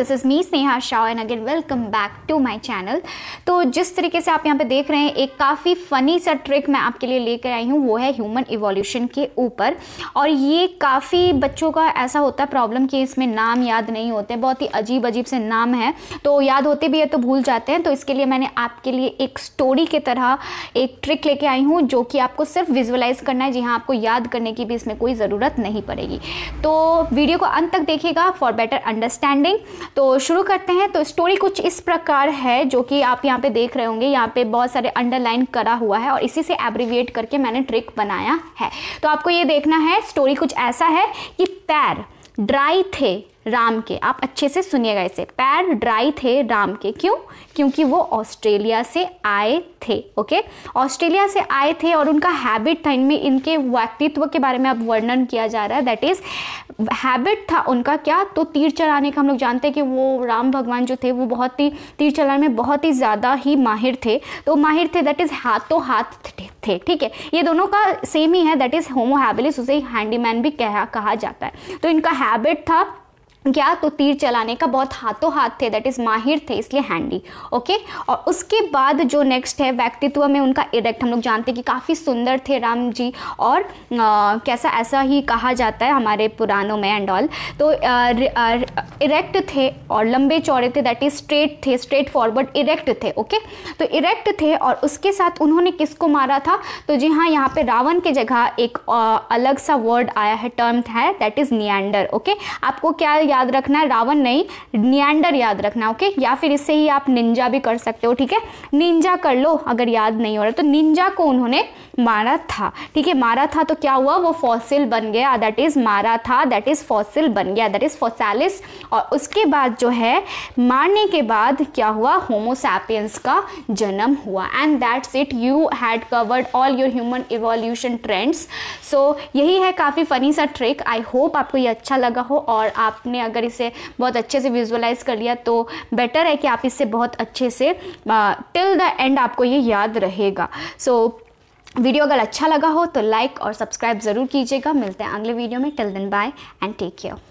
this is me Sneha Shah and again welcome back to my channel तो जिस तरीके से आप यहाँ पे देख रहे हैं एक काफ़ी फ़नी सा ट्रिक मैं आपके लिए लेकर आई हूँ वो है ह्यूमन इवोल्यूशन के ऊपर और ये काफ़ी बच्चों का ऐसा होता है प्रॉब्लम कि इसमें नाम याद नहीं होते बहुत ही अजीब अजीब से नाम है तो याद होते भी है तो भूल जाते हैं तो इसके लिए मैंने आपके लिए एक स्टोरी की तरह एक ट्रिक लेके आई हूँ जो कि आपको सिर्फ विजुअलाइज़ करना है जी हाँ आपको याद करने की भी इसमें कोई ज़रूरत नहीं पड़ेगी तो वीडियो को अंत तक देखिएगा फॉर बेटर अंडरस्टैंडिंग तो शुरू करते हैं तो स्टोरी कुछ इस प्रकार है जो कि आप यहाँ पे देख रहे होंगे यहाँ पे बहुत सारे अंडरलाइन करा हुआ है और इसी से एब्रीविएट करके मैंने ट्रिक बनाया है तो आपको ये देखना है स्टोरी कुछ ऐसा है कि पैर ड्राई थे राम के आप अच्छे से सुनिएगा इसे पैर ड्राई थे राम के क्यों क्योंकि वो ऑस्ट्रेलिया से आए थे ओके ऑस्ट्रेलिया से आए थे और उनका हैबिट था इनमें इनके व्यक्तित्व के बारे में अब वर्णन किया जा रहा है दैट इज़ हैबिट था उनका क्या तो तीर चलाने का हम लोग जानते हैं कि वो राम भगवान जो थे वो बहुत ही तीर चलाने में बहुत ही ज़्यादा ही माहिर थे तो माहिर थे दैट इज़ हाथों हाथ थे ठीक है ये दोनों का सेम ही है दैट इज़ होमो हैबिलिस उसे हैंडीमैन भी कहा कहा जाता है तो इनका हैबिट था क्या तो तीर चलाने का बहुत हाथों हाथ थे दैट इज़ माहिर थे इसलिए हैंडी ओके और उसके बाद जो नेक्स्ट है व्यक्तित्व में उनका इरेक्ट हम लोग जानते हैं कि काफ़ी सुंदर थे राम जी और आ, कैसा ऐसा ही कहा जाता है हमारे पुरानों में एंड ऑल तो इरेक्ट थे और लंबे चौड़े थे दैट इज़ स्ट्रेट थे स्ट्रेट फॉरवर्ड इरेक्ट थे ओके तो इरेक्ट थे और उसके साथ उन्होंने किसको मारा था तो जी हाँ यहाँ पे रावण के जगह एक आ, अलग सा वर्ड आया है टर्म है दैट इज़ नियंडर ओके आपको क्या याद रखना है रावण नहीं नियंडर याद रखना ओके या फिर इससे ही आप निंजा भी कर सकते हो ठीक है निंजा कर लो अगर याद नहीं हो रहा तो निंजा को उन्होंने मारा था ठीक है मारा था तो क्या हुआ वो फॉसिल बन गया दैट इज मारा था दैट इज फॉसिल बन गया दैट इज फॉसालिस और उसके बाद जो है मारने के बाद क्या हुआ होमोसैपियंस का जन्म हुआ and that's it you had covered all your human evolution trends so यही है काफ़ी फनी सा ट्रिक आई होप आपको ये अच्छा लगा हो और आपने आपने अगर इसे बहुत अच्छे से विजुअलाइज कर लिया तो बेटर है कि आप इसे बहुत अच्छे से टिल द एंड आपको ये याद रहेगा सो so, वीडियो अगर अच्छा लगा हो तो लाइक और सब्सक्राइब ज़रूर कीजिएगा मिलते हैं अगले वीडियो में टिल दिन बाय एंड टेक केयर